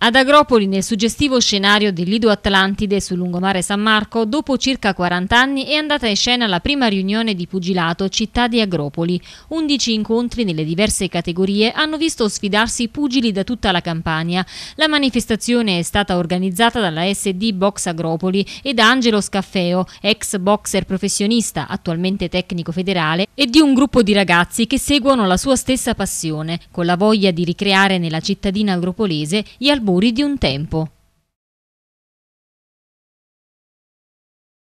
Ad Agropoli, nel suggestivo scenario dell'Ido Atlantide sul lungomare San Marco, dopo circa 40 anni è andata in scena la prima riunione di pugilato Città di Agropoli. 11 incontri nelle diverse categorie hanno visto sfidarsi pugili da tutta la Campania. La manifestazione è stata organizzata dalla SD Box Agropoli e da Angelo Scaffeo, ex boxer professionista, attualmente tecnico federale, e di un gruppo di ragazzi che seguono la sua stessa passione, con la voglia di ricreare nella cittadina agropolese gli albori carburi di un tempo.